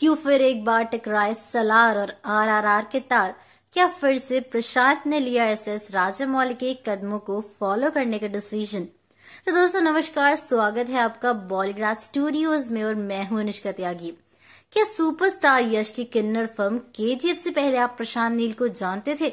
क्यों फिर एक बार टकराए सलार और आरआरआर के तार क्या फिर से प्रशांत ने लिया एस एस राजामौली के कदमों को फॉलो करने का डिसीजन तो दोस्तों नमस्कार स्वागत है आपका बॉलीग्राज स्टूडियोज में और मैं हूं अनुष्का त्यागी क्या सुपरस्टार यश की किन्नर फिल्म के से पहले आप प्रशांत नील को जानते थे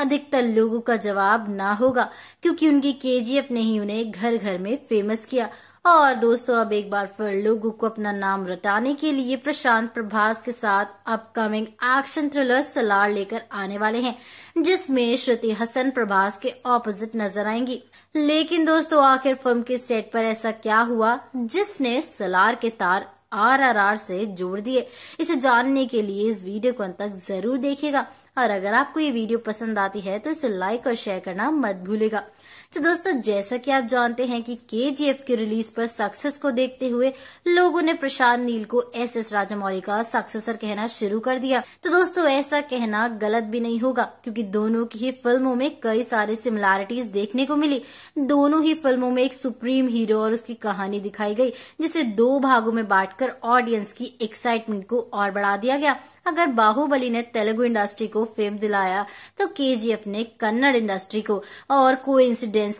अधिकतर लोगों का जवाब ना होगा क्योंकि उनकी एफ ने ही उन्हें घर घर में फेमस किया और दोस्तों अब एक बार फिर लोगों को अपना नाम रटाने के लिए प्रशांत प्रभास के साथ अपकमिंग एक्शन थ्रिलर सलार लेकर आने वाले हैं जिसमें श्रुति हसन प्रभास के ऑपोजिट नजर आएंगी लेकिन दोस्तों आखिर फिल्म के सेट पर ऐसा क्या हुआ जिसने सलार के तार आरआरआर से जोड़ दिए इसे जानने के लिए इस वीडियो को अंत तक जरूर देखिएगा और अगर आपको ये वीडियो पसंद आती है तो इसे लाइक और शेयर करना मत भूलेगा तो दोस्तों जैसा कि आप जानते हैं कि केजीएफ के रिलीज पर सक्सेस को देखते हुए लोगों ने प्रशांत नील को एस एस राजामौली का सक्सेसर कहना शुरू कर दिया तो दोस्तों ऐसा कहना गलत भी नहीं होगा क्योंकि दोनों की ही फिल्मों में कई सारे सिमिलैरिटीज देखने को मिली दोनों ही फिल्मों में एक सुप्रीम हीरो और उसकी कहानी दिखाई गई जिसे दो भागों में बांट रखकर ऑडियंस की एक्साइटमेंट को और बढ़ा दिया गया अगर बाहुबली ने तेलुगु इंडस्ट्री को फेम दिलाया तो के ने कन्नड़ इंडस्ट्री को और को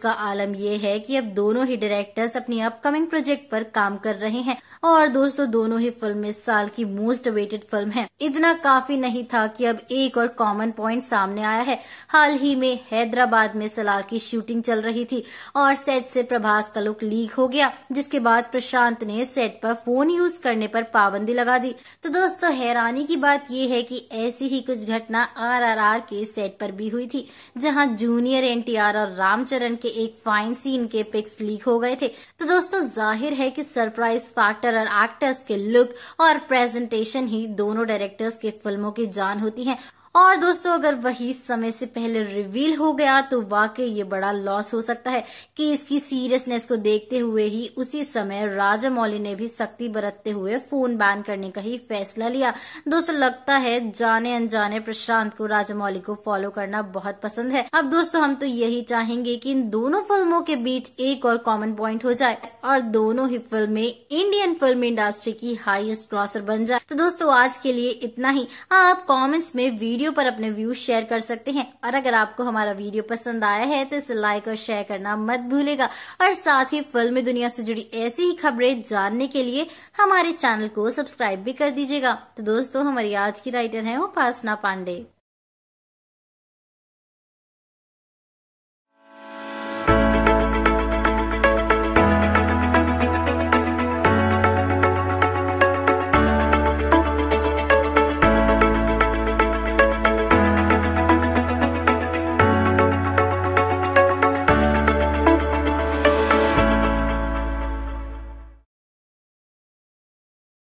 का आलम यह है कि अब दोनों ही डायरेक्टर्स अपनी अपकमिंग प्रोजेक्ट पर काम कर रहे हैं और दोस्तों दोनों ही फिल्म इस साल की मोस्ट अवेटेड फिल्म है इतना काफी नहीं था कि अब एक और कॉमन पॉइंट सामने आया है हाल ही में हैदराबाद में सलार की शूटिंग चल रही थी और सेट से प्रभास का लुक लीक हो गया जिसके बाद प्रशांत ने सेट पर फोन यूज यूज करने पर पाबंदी लगा दी तो दोस्तों हैरानी की बात ये है कि ऐसी ही कुछ घटना आरआरआर के सेट पर भी हुई थी जहां जूनियर एनटीआर और रामचरण के एक फाइन सीन के पिक्स लीक हो गए थे तो दोस्तों जाहिर है कि सरप्राइज फैक्टर और एक्टर्स के लुक और प्रेजेंटेशन ही दोनों डायरेक्टर्स के फिल्मों की जान होती है और दोस्तों अगर वही समय से पहले रिवील हो गया तो वाकई ये बड़ा लॉस हो सकता है कि इसकी सीरियसनेस को देखते हुए ही उसी समय राजामौली ने भी सख्ती बरतते हुए फोन बैन करने का ही फैसला लिया दोस्तों लगता है जाने अनजाने प्रशांत को राजामौली को फॉलो करना बहुत पसंद है अब दोस्तों हम तो यही चाहेंगे की इन दोनों फिल्मों के बीच एक और कॉमन पॉइंट हो जाए और दोनों ही फिल्में इंडियन फिल्म इंडस्ट्री की हाइएस्ट क्रॉसर बन जाए तो दोस्तों आज के लिए इतना ही आप कॉमेंट्स में वीडियो वीडियो पर अपने व्यूज शेयर कर सकते हैं और अगर आपको हमारा वीडियो पसंद आया है तो इसे लाइक और शेयर करना मत भूलेगा और साथ ही फिल्मी दुनिया से जुड़ी ऐसी ही खबरें जानने के लिए हमारे चैनल को सब्सक्राइब भी कर दीजिएगा तो दोस्तों हमारी आज की राइटर है उपासना पांडे